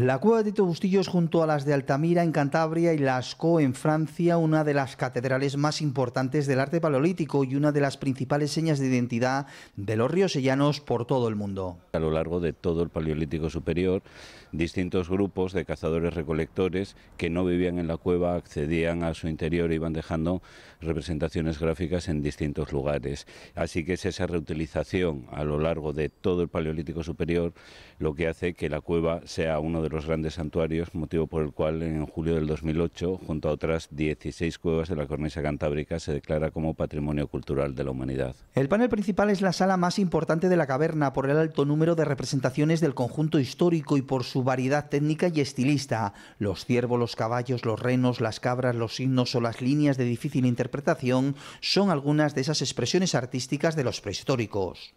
La cueva de Tito Bustillos junto a las de Altamira en Cantabria y Lascaux en Francia, una de las catedrales más importantes del arte paleolítico y una de las principales señas de identidad de los ríos sellanos por todo el mundo. A lo largo de todo el paleolítico superior, distintos grupos de cazadores recolectores que no vivían en la cueva accedían a su interior e iban dejando representaciones gráficas en distintos lugares. Así que es esa reutilización a lo largo de todo el paleolítico superior lo que hace que la cueva sea uno de de los grandes santuarios, motivo por el cual en julio del 2008, junto a otras 16 cuevas de la cornisa cantábrica, se declara como Patrimonio Cultural de la Humanidad. El panel principal es la sala más importante de la caverna por el alto número de representaciones del conjunto histórico y por su variedad técnica y estilista. Los ciervos, los caballos, los renos, las cabras, los signos o las líneas de difícil interpretación son algunas de esas expresiones artísticas de los prehistóricos.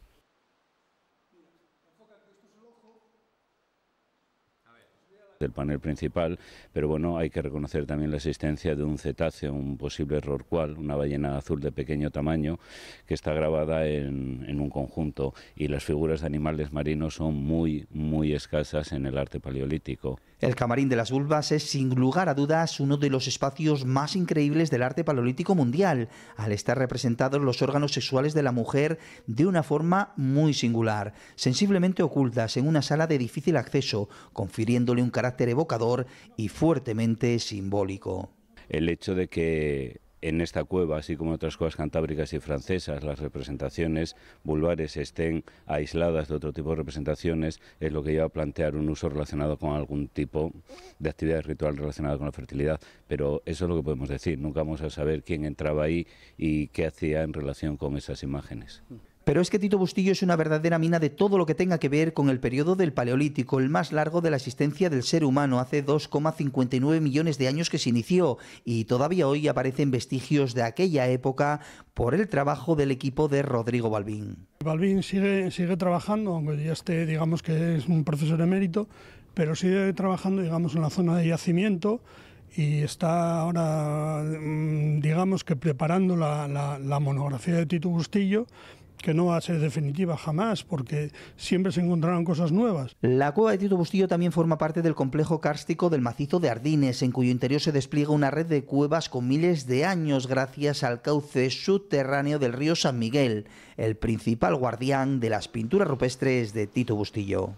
del panel principal, pero bueno, hay que reconocer también la existencia de un cetáceo, un posible error cual, una ballena azul de pequeño tamaño, que está grabada en, un conjunto y las figuras de animales marinos son muy, muy escasas en el arte paleolítico. El Camarín de las Vulvas es, sin lugar a dudas, uno de los espacios más increíbles del arte paleolítico mundial, al estar representados los órganos sexuales de la mujer de una forma muy singular, sensiblemente ocultas en una sala de difícil acceso, confiriéndole un carácter carácter evocador y fuertemente simbólico. El hecho de que en esta cueva, así como en otras cuevas cantábricas y francesas, las representaciones vulvares estén aisladas de otro tipo de representaciones, es lo que lleva a plantear un uso relacionado con algún tipo de actividad ritual relacionada con la fertilidad. Pero eso es lo que podemos decir, nunca vamos a saber quién entraba ahí y qué hacía en relación con esas imágenes. Pero es que Tito Bustillo es una verdadera mina de todo lo que tenga que ver con el periodo del Paleolítico, el más largo de la existencia del ser humano, hace 2,59 millones de años que se inició, y todavía hoy aparecen vestigios de aquella época por el trabajo del equipo de Rodrigo Balbín. Balbín sigue, trabajando, aunque ya esté, digamos que es un profesor emérito, pero sigue trabajando, digamos, en la zona de yacimiento y está ahora, mm, digamos que preparando la monografía de Tito Bustillo, que no va a ser definitiva jamás, porque siempre se encontrarán cosas nuevas. La cueva de Tito Bustillo también forma parte del complejo kárstico del macizo de Ardines, en cuyo interior se despliega una red de cuevas con miles de años gracias al cauce subterráneo del río San Miguel, el principal guardián de las pinturas rupestres de Tito Bustillo.